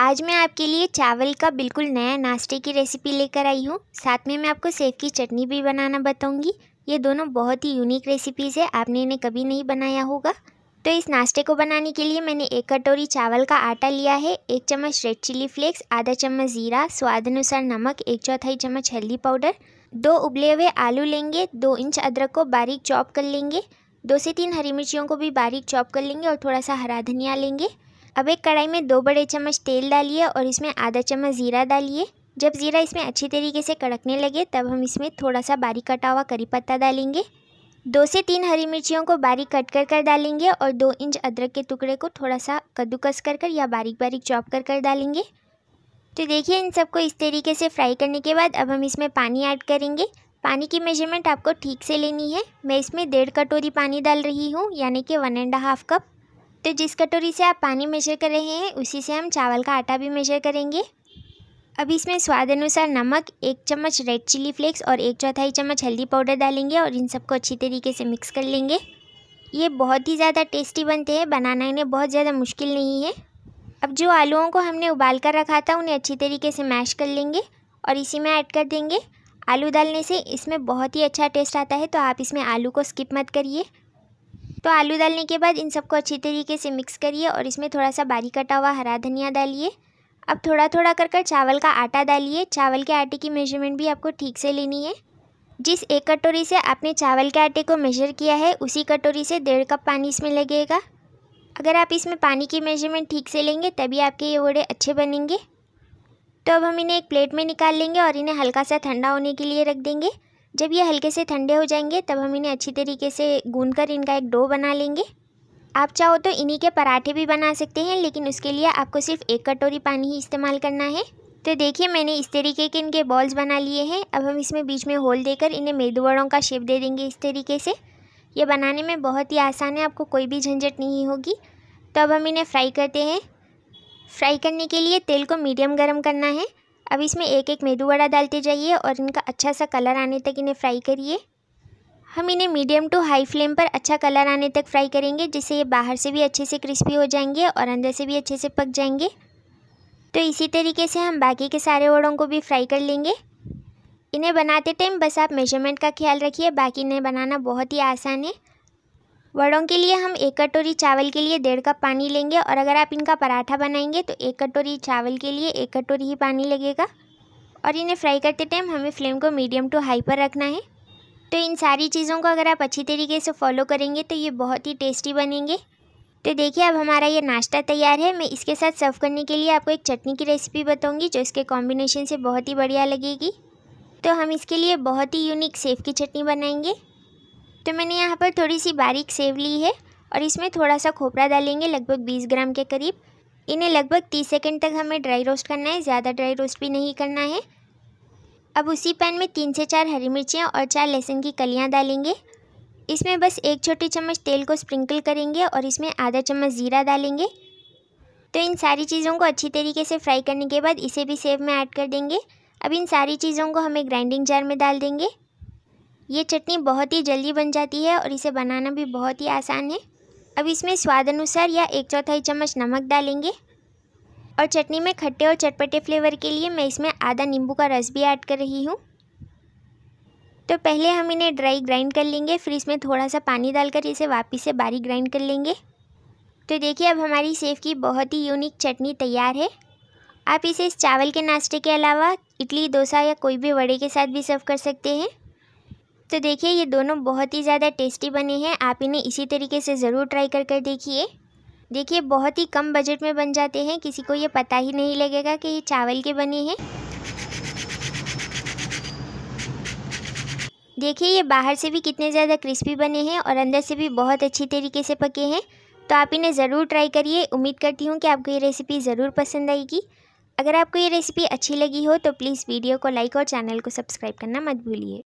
आज मैं आपके लिए चावल का बिल्कुल नया नाश्ते की रेसिपी लेकर आई हूँ साथ में मैं आपको सेब की चटनी भी बनाना बताऊँगी ये दोनों बहुत ही यूनिक रेसिपीज़ है आपने इन्हें कभी नहीं बनाया होगा तो इस नाश्ते को बनाने के लिए मैंने एक कटोरी चावल का आटा लिया है एक चम्मच रेड चिली फ्लेक्स आधा चम्मच ज़ीरा स्वाद अनुसार नमक एक चौथाई चम्मच हल्दी पाउडर दो उबले हुए आलू लेंगे दो इंच अदरक को बारीक चॉप कर लेंगे दो से तीन हरी मिर्चियों को भी बारीक चॉप कर लेंगे और थोड़ा सा हरा धनिया लेंगे अब एक कढ़ाई में दो बड़े चम्मच तेल डालिए और इसमें आधा चम्मच ज़ीरा डालिए जब ज़ीरा इसमें अच्छी तरीके से कड़कने लगे तब हम इसमें थोड़ा सा बारीक कटा हुआ करी पत्ता डालेंगे दो से तीन हरी मिर्चियों को बारीक कट कर कर डालेंगे और दो इंच अदरक के टुकड़े को थोड़ा सा कद्दूकस कर कर या बारीक बारीक चॉप कर कर डालेंगे तो देखिए इन सबको इस तरीके से फ्राई करने के बाद अब हम इसमें पानी ऐड करेंगे पानी की मेजरमेंट आपको ठीक से लेनी है मैं इसमें डेढ़ कटोरी पानी डाल रही हूँ यानी कि वन एंड हाफ कप तो जिस कटोरी से आप पानी मेजर कर रहे हैं उसी से हम चावल का आटा भी मेजर करेंगे अब इसमें स्वाद अनुसार नमक एक चम्मच रेड चिली फ्लेक्स और एक चौथाई चम्मच हल्दी पाउडर डालेंगे और इन सबको अच्छी तरीके से मिक्स कर लेंगे ये बहुत ही ज़्यादा टेस्टी बनते हैं बनाना इन्हें बहुत ज़्यादा मुश्किल नहीं है अब जो आलूओं को हमने उबाल कर रखा था उन्हें अच्छी तरीके से मैश कर लेंगे और इसी में ऐड कर देंगे आलू डालने से इसमें बहुत ही अच्छा टेस्ट आता है तो आप इसमें आलू को स्किप मत करिए तो आलू डालने के बाद इन सबको अच्छी तरीके से मिक्स करिए और इसमें थोड़ा सा बारीक कटा हुआ हरा धनिया डालिए अब थोड़ा थोड़ा कर कर चावल का आटा डालिए चावल के आटे की मेजरमेंट भी आपको ठीक से लेनी है जिस एक कटोरी से आपने चावल के आटे को मेजर किया है उसी कटोरी से डेढ़ कप पानी इसमें लगेगा अगर आप इसमें पानी की मेजरमेंट ठीक से लेंगे तभी आपके ये वड़े अच्छे बनेंगे तो अब हम इन्हें एक प्लेट में निकाल लेंगे और इन्हें हल्का सा ठंडा होने के लिए रख देंगे जब ये हल्के से ठंडे हो जाएंगे तब हम इन्हें अच्छी तरीके से गून कर इनका एक डो बना लेंगे आप चाहो तो इन्हीं के पराठे भी बना सकते हैं लेकिन उसके लिए आपको सिर्फ एक कटोरी पानी ही इस्तेमाल करना है तो देखिए मैंने इस तरीके के इनके बॉल्स बना लिए हैं अब हम इसमें बीच में होल देकर इन्हें मेदू वड़ों का शेप दे देंगे इस तरीके से ये बनाने में बहुत ही आसान है आपको कोई भी झंझट नहीं होगी तो अब हम इन्हें फ्राई करते हैं फ्राई करने के लिए तेल को मीडियम गर्म करना है अब इसमें एक एक मेदू वड़ा डालते जाइए और इनका अच्छा सा कलर आने तक इन्हें फ्राई करिए हम इन्हें मीडियम टू हाई फ्लेम पर अच्छा कलर आने तक फ्राई करेंगे जिससे ये बाहर से भी अच्छे से क्रिस्पी हो जाएंगे और अंदर से भी अच्छे से पक जाएंगे तो इसी तरीके से हम बाकी के सारे वड़ों को भी फ्राई कर लेंगे इन्हें बनाते टाइम बस आप मेजरमेंट का ख्याल रखिए बाकी इन्हें बनाना बहुत ही आसान है वड़ों के लिए हम एक कटोरी चावल के लिए डेढ़ कप पानी लेंगे और अगर आप इनका पराठा बनाएंगे तो एक कटोरी चावल के लिए एक कटोरी ही पानी लगेगा और इन्हें फ्राई करते टाइम हमें फ्लेम को मीडियम टू हाई पर रखना है तो इन सारी चीज़ों को अगर आप अच्छी तरीके से फॉलो करेंगे तो ये बहुत ही टेस्टी बनेंगे तो देखिए अब हमारा ये नाश्ता तैयार है मैं इसके साथ सर्व करने के लिए आपको एक चटनी की रेसिपी बताऊंगी जो इसके कॉम्बिनेशन से बहुत ही बढ़िया लगेगी तो हम इसके लिए बहुत ही यूनिक सेफ की चटनी बनाएंगे तो मैंने यहाँ पर थोड़ी सी बारीक सेव ली है और इसमें थोड़ा सा खोपरा डालेंगे लगभग बीस ग्राम के करीब इन्हें लगभग तीस सेकेंड तक हमें ड्राई रोस्ट करना है ज़्यादा ड्राई रोस्ट भी नहीं करना है अब उसी पैन में तीन से चार हरी मिर्चियाँ और चार लहसुन की कलियाँ डालेंगे इसमें बस एक छोटी चम्मच तेल को स्प्रिंकल करेंगे और इसमें आधा चम्मच ज़ीरा डालेंगे तो इन सारी चीज़ों को अच्छी तरीके से फ्राई करने के बाद इसे भी सेव में ऐड कर देंगे अब इन सारी चीज़ों को हमें ग्राइंडिंग जार में डाल देंगे ये चटनी बहुत ही जल्दी बन जाती है और इसे बनाना भी बहुत ही आसान है अब इसमें स्वाद अनुसार या एक चौथाई चम्मच नमक डालेंगे और चटनी में खट्टे और चटपटे फ्लेवर के लिए मैं इसमें आधा नींबू का रस भी ऐड कर रही हूँ तो पहले हम इन्हें ड्राई ग्राइंड कर लेंगे फिर इसमें थोड़ा सा पानी डालकर इसे वापस से बारीक ग्राइंड कर लेंगे तो देखिए अब हमारी सेव की बहुत ही यूनिक चटनी तैयार है आप इसे इस चावल के नाश्ते के अलावा इडली डोसा या कोई भी वड़े के साथ भी सर्व कर सकते हैं तो देखिए ये दोनों बहुत ही ज़्यादा टेस्टी बने हैं आप इन्हें इसी तरीके से ज़रूर ट्राई कर कर देखिए देखिए बहुत ही कम बजट में बन जाते हैं किसी को ये पता ही नहीं लगेगा कि ये चावल के बने हैं देखिए ये बाहर से भी कितने ज़्यादा क्रिस्पी बने हैं और अंदर से भी बहुत अच्छी तरीके से पके हैं तो आप इन्हें ज़रूर ट्राई करिए उम्मीद करती हूँ कि आपको ये रेसिपी ज़रूर पसंद आएगी अगर आपको ये रेसिपी अच्छी लगी हो तो प्लीज़ वीडियो को लाइक और चैनल को सब्सक्राइब करना मत भूलिए